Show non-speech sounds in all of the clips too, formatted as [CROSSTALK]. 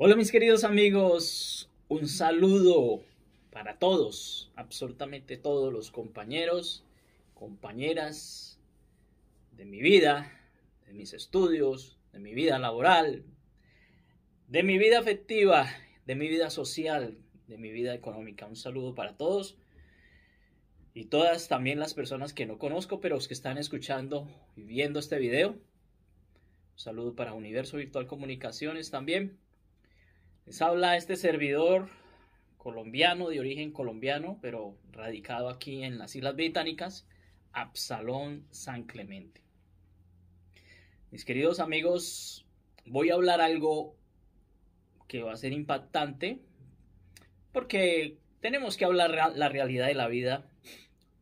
Hola mis queridos amigos, un saludo para todos, absolutamente todos los compañeros, compañeras de mi vida, de mis estudios, de mi vida laboral, de mi vida afectiva, de mi vida social, de mi vida económica. Un saludo para todos y todas también las personas que no conozco, pero que están escuchando y viendo este video. Un saludo para Universo Virtual Comunicaciones también. Les habla este servidor colombiano, de origen colombiano, pero radicado aquí en las Islas Británicas, Absalón San Clemente. Mis queridos amigos, voy a hablar algo que va a ser impactante, porque tenemos que hablar la realidad de la vida,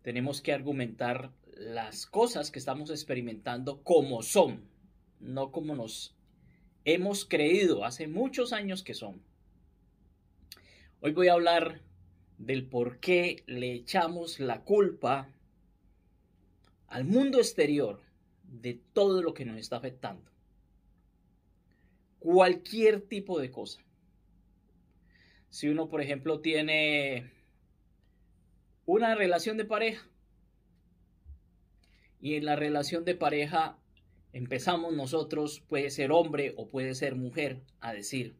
tenemos que argumentar las cosas que estamos experimentando como son, no como nos hemos creído hace muchos años que son. Hoy voy a hablar del por qué le echamos la culpa al mundo exterior de todo lo que nos está afectando. Cualquier tipo de cosa. Si uno, por ejemplo, tiene una relación de pareja y en la relación de pareja empezamos nosotros, puede ser hombre o puede ser mujer, a decir,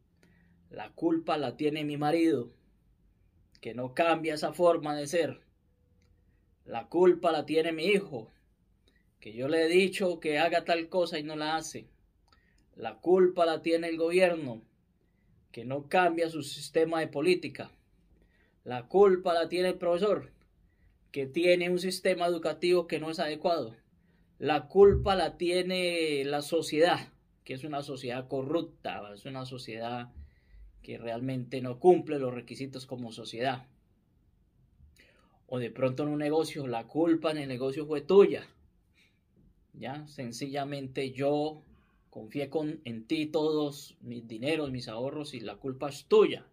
la culpa la tiene mi marido, que no cambia esa forma de ser. La culpa la tiene mi hijo, que yo le he dicho que haga tal cosa y no la hace. La culpa la tiene el gobierno, que no cambia su sistema de política. La culpa la tiene el profesor, que tiene un sistema educativo que no es adecuado la culpa la tiene la sociedad, que es una sociedad corrupta, es una sociedad que realmente no cumple los requisitos como sociedad. O de pronto en un negocio, la culpa en el negocio fue tuya. Ya, sencillamente yo confié en ti todos mis dineros, mis ahorros y la culpa es tuya.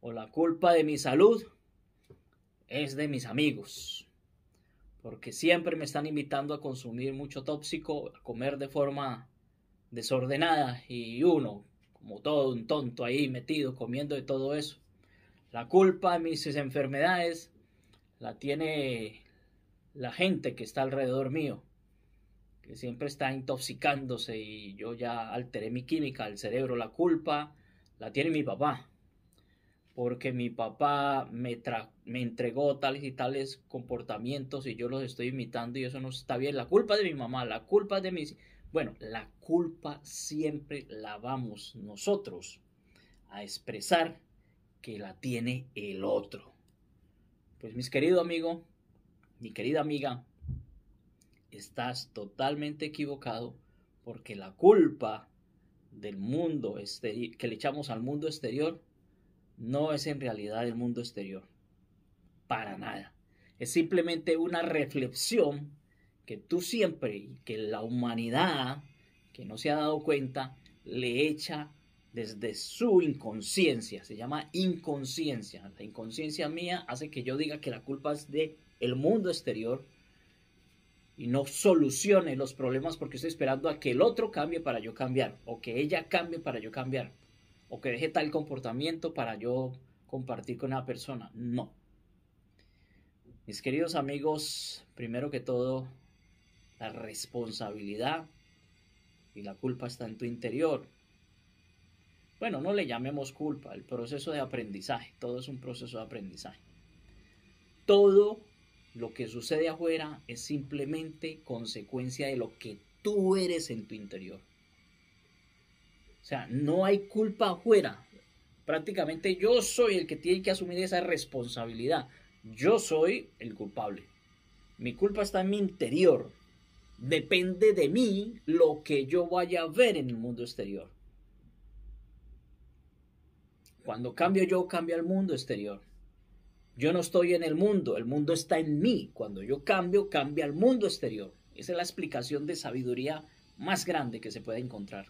O la culpa de mi salud es de mis amigos porque siempre me están invitando a consumir mucho tóxico, a comer de forma desordenada y uno, como todo un tonto ahí metido, comiendo de todo eso. La culpa de mis enfermedades la tiene la gente que está alrededor mío, que siempre está intoxicándose y yo ya alteré mi química, el cerebro, la culpa la tiene mi papá, porque mi papá me, trajo me entregó tales y tales comportamientos y yo los estoy imitando y eso no está bien. La culpa de mi mamá, la culpa de mis... Bueno, la culpa siempre la vamos nosotros a expresar que la tiene el otro. Pues mis querido amigo, mi querida amiga, estás totalmente equivocado porque la culpa del mundo que le echamos al mundo exterior no es en realidad el mundo exterior para nada. Es simplemente una reflexión que tú siempre, que la humanidad que no se ha dado cuenta, le echa desde su inconsciencia. Se llama inconsciencia. La inconsciencia mía hace que yo diga que la culpa es de el mundo exterior y no solucione los problemas porque estoy esperando a que el otro cambie para yo cambiar o que ella cambie para yo cambiar o que deje tal comportamiento para yo compartir con una persona. No. Mis queridos amigos, primero que todo, la responsabilidad y la culpa está en tu interior. Bueno, no le llamemos culpa, el proceso de aprendizaje, todo es un proceso de aprendizaje. Todo lo que sucede afuera es simplemente consecuencia de lo que tú eres en tu interior. O sea, no hay culpa afuera. Prácticamente yo soy el que tiene que asumir esa responsabilidad. Yo soy el culpable. Mi culpa está en mi interior. Depende de mí lo que yo vaya a ver en el mundo exterior. Cuando cambio yo, cambia el mundo exterior. Yo no estoy en el mundo, el mundo está en mí. Cuando yo cambio, cambia el mundo exterior. Esa es la explicación de sabiduría más grande que se puede encontrar.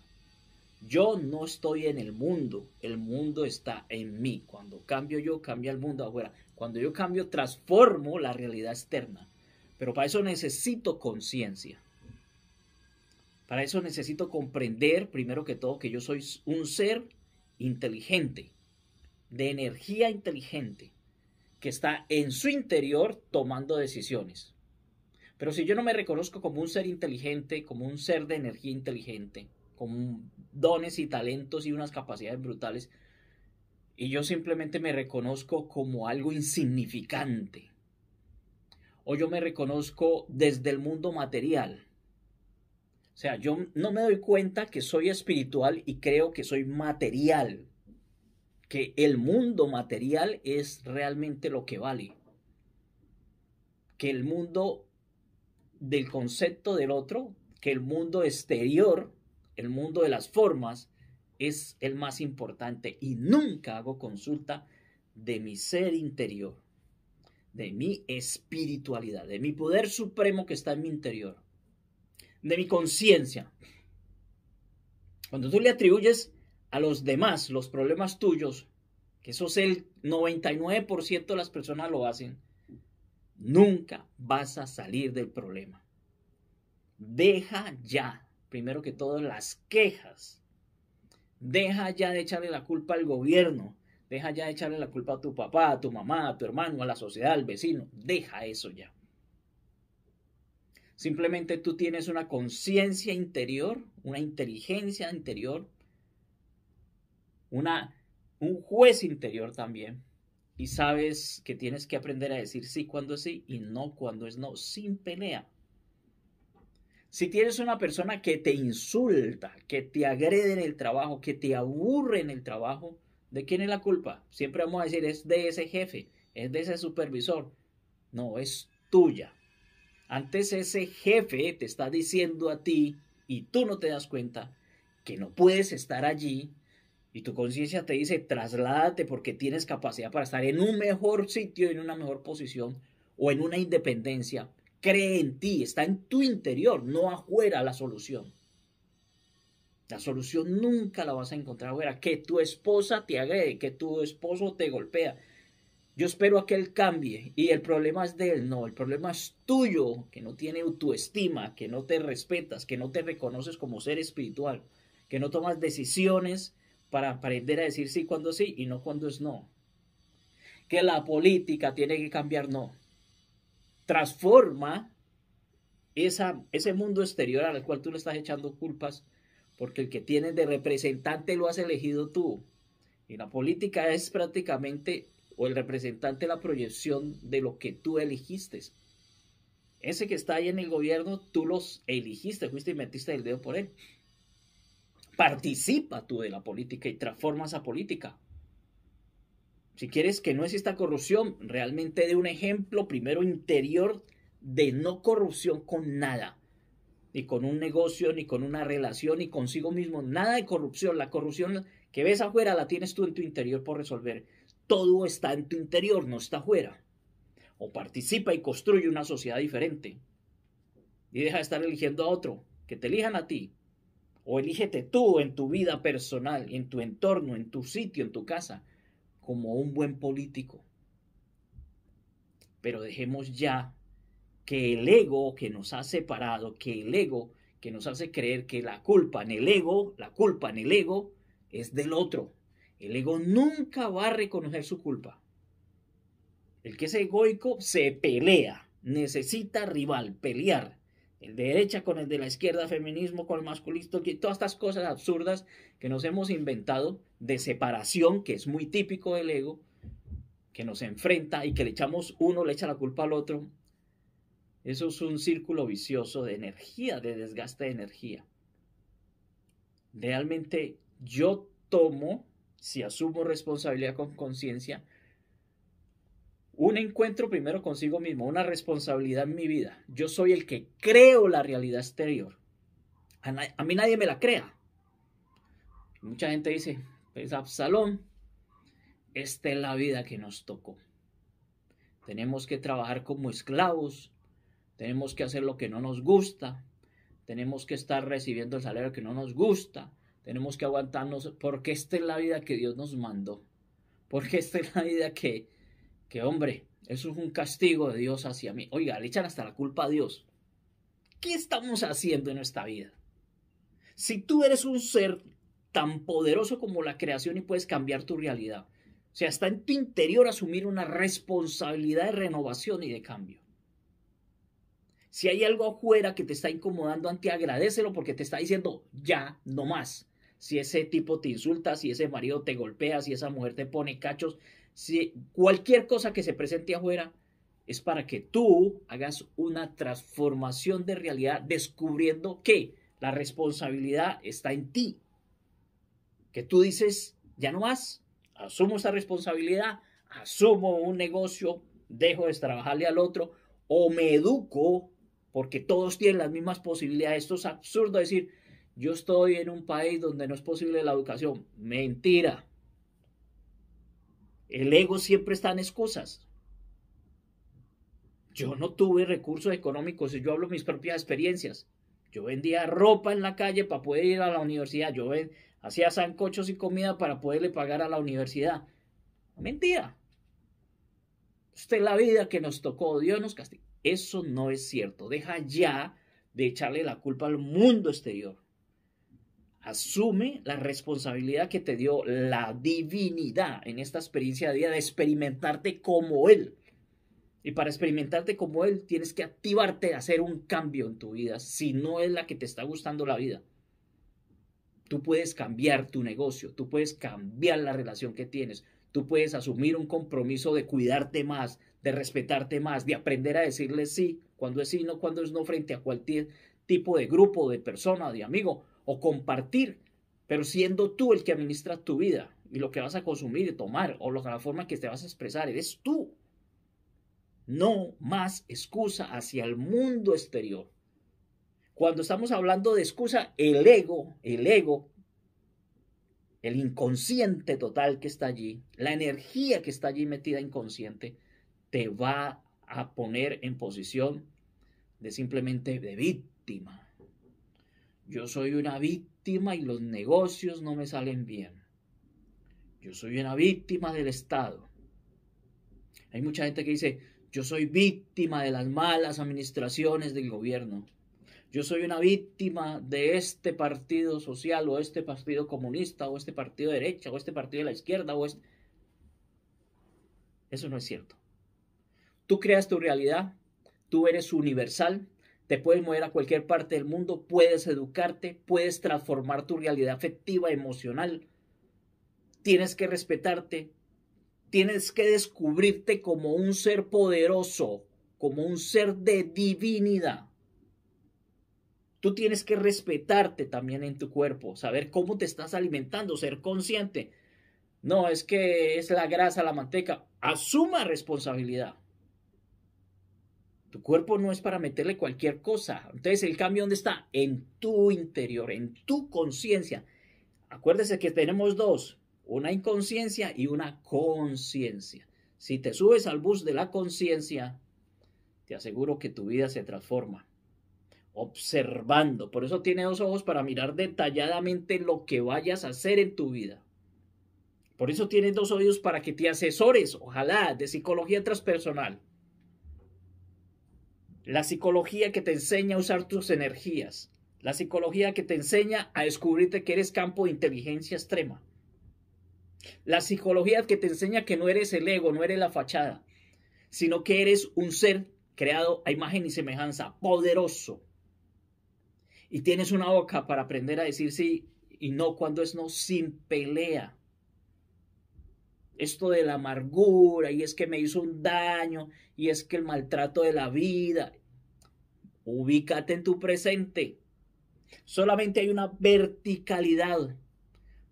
Yo no estoy en el mundo, el mundo está en mí. Cuando cambio yo, cambia el mundo afuera. Cuando yo cambio, transformo la realidad externa. Pero para eso necesito conciencia. Para eso necesito comprender, primero que todo, que yo soy un ser inteligente, de energía inteligente, que está en su interior tomando decisiones. Pero si yo no me reconozco como un ser inteligente, como un ser de energía inteligente, con dones y talentos y unas capacidades brutales, y yo simplemente me reconozco como algo insignificante, o yo me reconozco desde el mundo material. O sea, yo no me doy cuenta que soy espiritual y creo que soy material, que el mundo material es realmente lo que vale, que el mundo del concepto del otro, que el mundo exterior el mundo de las formas es el más importante y nunca hago consulta de mi ser interior, de mi espiritualidad, de mi poder supremo que está en mi interior, de mi conciencia. Cuando tú le atribuyes a los demás los problemas tuyos, que eso es el 99% de las personas lo hacen, nunca vas a salir del problema. Deja ya primero que todo, las quejas. Deja ya de echarle la culpa al gobierno. Deja ya de echarle la culpa a tu papá, a tu mamá, a tu hermano, a la sociedad, al vecino. Deja eso ya. Simplemente tú tienes una conciencia interior, una inteligencia interior, una, un juez interior también. Y sabes que tienes que aprender a decir sí cuando es sí y no cuando es no, sin pelea. Si tienes una persona que te insulta, que te agrede en el trabajo, que te aburre en el trabajo, ¿de quién es la culpa? Siempre vamos a decir, es de ese jefe, es de ese supervisor. No, es tuya. Antes ese jefe te está diciendo a ti y tú no te das cuenta que no puedes estar allí y tu conciencia te dice trasládate porque tienes capacidad para estar en un mejor sitio, en una mejor posición o en una independencia cree en ti, está en tu interior, no afuera la solución. La solución nunca la vas a encontrar afuera. Que tu esposa te agrede, que tu esposo te golpea. Yo espero a que él cambie y el problema es de él, no, el problema es tuyo, que no tiene autoestima, que no te respetas, que no te reconoces como ser espiritual, que no tomas decisiones para aprender a decir sí cuando sí y no cuando es no. Que la política tiene que cambiar, no transforma esa, ese mundo exterior al cual tú le estás echando culpas, porque el que tienes de representante lo has elegido tú. Y la política es prácticamente, o el representante, la proyección de lo que tú elegiste. Ese que está ahí en el gobierno, tú los eligiste, fuiste y metiste el dedo por él. Participa tú de la política y transforma esa política si quieres que no exista corrupción, realmente de un ejemplo primero interior de no corrupción con nada, ni con un negocio, ni con una relación, ni consigo mismo, nada de corrupción. La corrupción que ves afuera la tienes tú en tu interior por resolver. Todo está en tu interior, no está afuera. O participa y construye una sociedad diferente. Y deja de estar eligiendo a otro, que te elijan a ti. O elígete tú en tu vida personal, en tu entorno, en tu sitio, en tu casa como un buen político. Pero dejemos ya que el ego que nos ha separado, que el ego que nos hace creer que la culpa en el ego, la culpa en el ego es del otro. El ego nunca va a reconocer su culpa. El que es egoico se pelea, necesita rival, pelear derecha con el de la izquierda, feminismo con el y todas estas cosas absurdas que nos hemos inventado de separación, que es muy típico del ego, que nos enfrenta y que le echamos uno, le echa la culpa al otro. Eso es un círculo vicioso de energía, de desgaste de energía. Realmente yo tomo, si asumo responsabilidad con conciencia, un encuentro primero consigo mismo, una responsabilidad en mi vida. Yo soy el que creo la realidad exterior. A, mí nadie me la crea. Mucha gente dice, pues Absalón, esta es la vida que nos tocó. Tenemos que trabajar como esclavos, tenemos que hacer lo que no nos gusta, tenemos que estar recibiendo el salario que no nos gusta, tenemos que aguantarnos porque esta es la vida que Dios nos mandó, porque esta es la vida que que hombre, eso es un castigo de Dios hacia mí. Oiga, le echan hasta la culpa a Dios. ¿Qué estamos haciendo en nuestra vida? Si tú eres un ser tan poderoso como la creación y puedes cambiar tu realidad, o sea, está en tu interior asumir una responsabilidad de renovación y de cambio. Si hay algo afuera que te está incomodando, ante agradecelo porque te está diciendo ya, no más. Si ese tipo te insulta, si ese marido te golpea, si esa mujer te pone cachos, si cualquier cosa que se presente afuera es para que tú hagas una transformación de realidad descubriendo que la responsabilidad está en ti. Que tú dices, ya no más, asumo esa responsabilidad, asumo un negocio, dejo de trabajarle al otro o me educo porque todos tienen las mismas posibilidades. Esto es absurdo decir, yo estoy en un país donde no es posible la educación. Mentira. El ego siempre está en excusas. Yo no tuve recursos económicos yo hablo mis propias experiencias. Yo vendía ropa en la calle para poder ir a la universidad. Yo hacía zancochos y comida para poderle pagar a la universidad. Mentira. Usted la vida que nos tocó, Dios nos castiga. Eso no es cierto. Deja ya de echarle la culpa al mundo exterior. Asume la responsabilidad que te dio la divinidad en esta experiencia de día de experimentarte como Él. Y para experimentarte como Él, tienes que activarte a hacer un cambio en tu vida, si no es la que te está gustando la vida. Tú puedes cambiar tu negocio, tú puedes cambiar la relación que tienes, tú puedes asumir un compromiso de cuidarte más, de respetarte más, de aprender a decirle sí, cuando es sí, no cuando es no frente a cualquier tipo de grupo, de persona, de amigo o compartir, pero siendo tú el que administra tu vida y lo que vas a consumir y tomar o la forma en que te vas a expresar, eres tú. No más excusa hacia el mundo exterior. Cuando estamos hablando de excusa, el ego, el ego, el inconsciente total que está allí, la energía que está allí metida inconsciente, te va a poner en posición de simplemente de víctima yo soy una víctima y los negocios no me salen bien. Yo soy una víctima del Estado. Hay mucha gente que dice, yo soy víctima de las malas administraciones del gobierno. Yo soy una víctima de este partido social o este partido comunista o este partido de derecha o este partido de la izquierda o este... Eso no es cierto. Tú creas tu realidad, tú eres universal, te puedes mover a cualquier parte del mundo, puedes educarte, puedes transformar tu realidad afectiva, emocional. Tienes que respetarte, tienes que descubrirte como un ser poderoso, como un ser de divinidad. Tú tienes que respetarte también en tu cuerpo, saber cómo te estás alimentando, ser consciente. No, es que es la grasa, la manteca. Asuma responsabilidad. Tu cuerpo no es para meterle cualquier cosa. Entonces, ¿el cambio dónde está? En tu interior, en tu conciencia. Acuérdese que tenemos dos, una inconsciencia y una conciencia. Si te subes al bus de la conciencia, te aseguro que tu vida se transforma. Observando. Por eso tiene dos ojos para mirar detalladamente lo que vayas a hacer en tu vida. Por eso tiene dos oídos para que te asesores, ojalá, de psicología transpersonal. La psicología que te enseña a usar tus energías. La psicología que te enseña a descubrirte que eres campo de inteligencia extrema. La psicología que te enseña que no eres el ego, no eres la fachada, sino que eres un ser creado a imagen y semejanza, poderoso. Y tienes una boca para aprender a decir sí y no cuando es no, sin pelea esto de la amargura y es que me hizo un daño y es que el maltrato de la vida. Ubícate en tu presente. Solamente hay una verticalidad.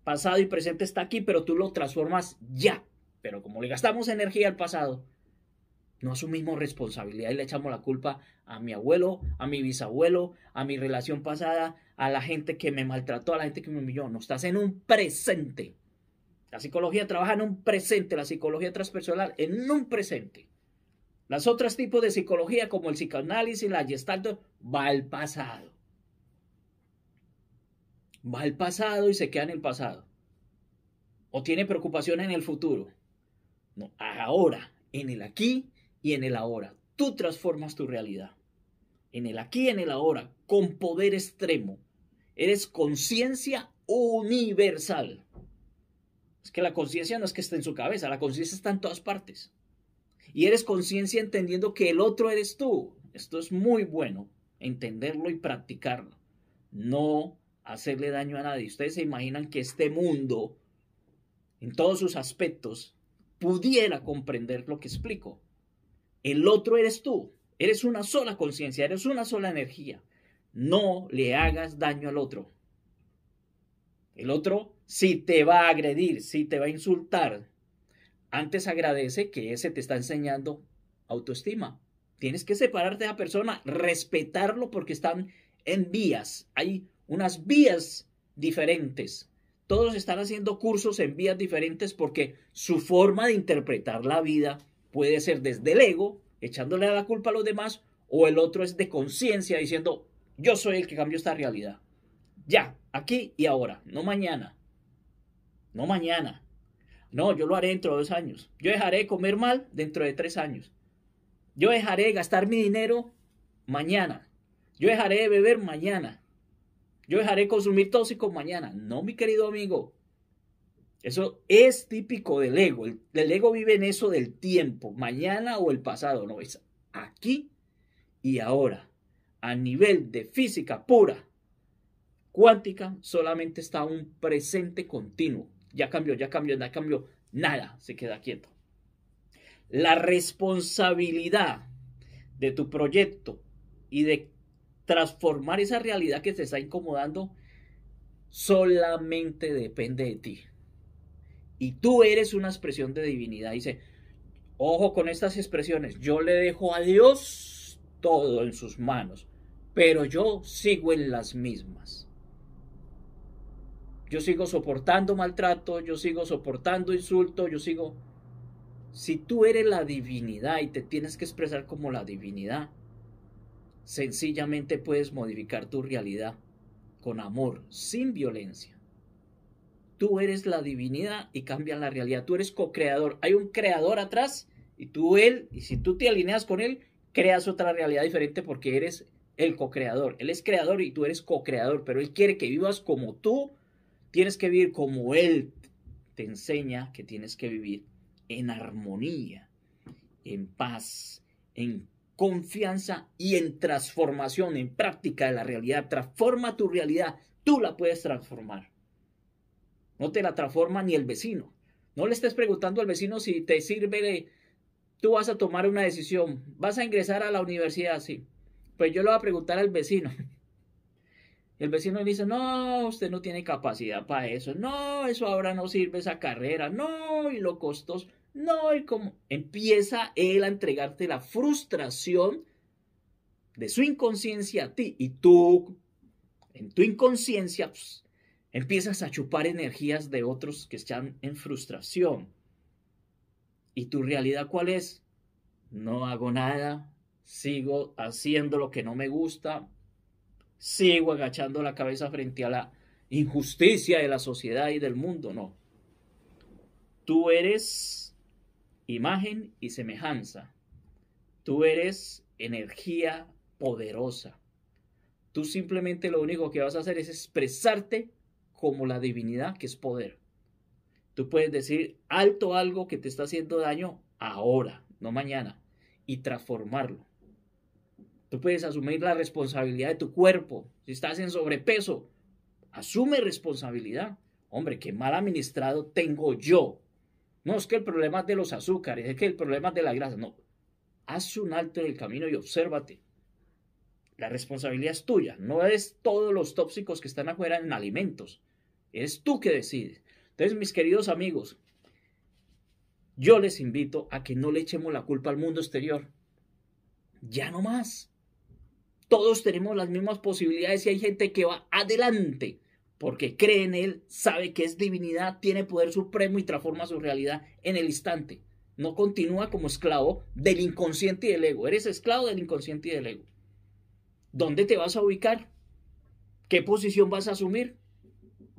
Pasado y presente está aquí, pero tú lo transformas ya. Pero como le gastamos energía al pasado, no asumimos responsabilidad y le echamos la culpa a mi abuelo, a mi bisabuelo, a mi relación pasada, a la gente que me maltrató, a la gente que me humilló. No estás en un presente. La psicología trabaja en un presente, la psicología transpersonal, en un presente. Las otras tipos de psicología, como el psicoanálisis, la gestalto, va al pasado. Va al pasado y se queda en el pasado. O tiene preocupación en el futuro. No, ahora, en el aquí y en el ahora. Tú transformas tu realidad. En el aquí y en el ahora, con poder extremo. Eres conciencia universal. Es que la conciencia no es que esté en su cabeza, la conciencia está en todas partes. Y eres conciencia entendiendo que el otro eres tú. Esto es muy bueno, entenderlo y practicarlo. No hacerle daño a nadie. Ustedes se imaginan que este mundo, en todos sus aspectos, pudiera comprender lo que explico. El otro eres tú. Eres una sola conciencia, eres una sola energía. No le hagas daño al otro. El otro si te va a agredir, si te va a insultar, antes agradece que ese te está enseñando autoestima. Tienes que separarte de la persona, respetarlo porque están en vías. Hay unas vías diferentes. Todos están haciendo cursos en vías diferentes porque su forma de interpretar la vida puede ser desde el ego, echándole la culpa a los demás, o el otro es de conciencia diciendo, yo soy el que cambio esta realidad. Ya, aquí y ahora, no mañana no mañana. No, yo lo haré dentro de dos años. Yo dejaré de comer mal dentro de tres años. Yo dejaré de gastar mi dinero mañana. Yo dejaré de beber mañana. Yo dejaré consumir tóxicos mañana. No, mi querido amigo. Eso es típico del ego. el ego vive en eso del tiempo, mañana o el pasado. No, es aquí y ahora. A nivel de física pura, cuántica, solamente está un presente continuo ya cambió, ya cambió, ya cambió, nada se queda quieto. La responsabilidad de tu proyecto y de transformar esa realidad que te está incomodando solamente depende de ti. Y tú eres una expresión de divinidad. Dice, ojo con estas expresiones, yo le dejo a Dios todo en sus manos, pero yo sigo en las mismas yo sigo soportando maltrato, yo sigo soportando insulto, yo sigo... Si tú eres la divinidad y te tienes que expresar como la divinidad, sencillamente puedes modificar tu realidad con amor, sin violencia. Tú eres la divinidad y cambian la realidad. Tú eres co-creador. Hay un creador atrás y tú él, y si tú te alineas con él, creas otra realidad diferente porque eres el co-creador. Él es creador y tú eres co-creador, pero él quiere que vivas como tú Tienes que vivir como Él te enseña que tienes que vivir en armonía, en paz, en confianza y en transformación, en práctica de la realidad. Transforma tu realidad, tú la puedes transformar. No te la transforma ni el vecino. No le estés preguntando al vecino si te sirve de... Tú vas a tomar una decisión, vas a ingresar a la universidad, sí. Pues yo le voy a preguntar al vecino. [LAUGHS] El vecino le dice, no, usted no tiene capacidad para eso, no, eso ahora no sirve esa carrera, no, y lo costos, no, y como empieza él a entregarte la frustración de su inconsciencia a ti y tú, en tu inconsciencia, pues, empiezas a chupar energías de otros que están en frustración. ¿Y tu realidad cuál es? No hago nada, sigo haciendo lo que no me gusta, sigo agachando la cabeza frente a la injusticia de la sociedad y del mundo. No. Tú eres imagen y semejanza. Tú eres energía poderosa. Tú simplemente lo único que vas a hacer es expresarte como la divinidad que es poder. Tú puedes decir alto algo que te está haciendo daño ahora, no mañana, y transformarlo. Tú puedes asumir la responsabilidad de tu cuerpo. Si estás en sobrepeso, asume responsabilidad. Hombre, qué mal administrado tengo yo. No es que el problema es de los azúcares, es que el problema es de la grasa. No, haz un alto en el camino y obsérvate. La responsabilidad es tuya, no es todos los tóxicos que están afuera en alimentos. Es tú que decides. Entonces, mis queridos amigos, yo les invito a que no le echemos la culpa al mundo exterior. Ya no más. Todos tenemos las mismas posibilidades y hay gente que va adelante porque cree en Él, sabe que es divinidad, tiene poder supremo y transforma su realidad en el instante. No continúa como esclavo del inconsciente y del ego. Eres esclavo del inconsciente y del ego. ¿Dónde te vas a ubicar? ¿Qué posición vas a asumir?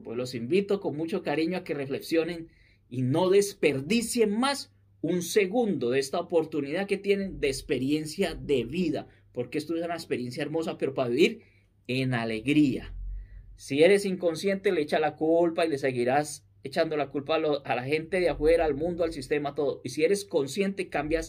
Pues los invito con mucho cariño a que reflexionen y no desperdicien más un segundo de esta oportunidad que tienen de experiencia de vida porque esto es una experiencia hermosa, pero para vivir en alegría. Si eres inconsciente, le echa la culpa y le seguirás echando la culpa a, la gente de afuera, al mundo, al sistema, todo. Y si eres consciente, cambias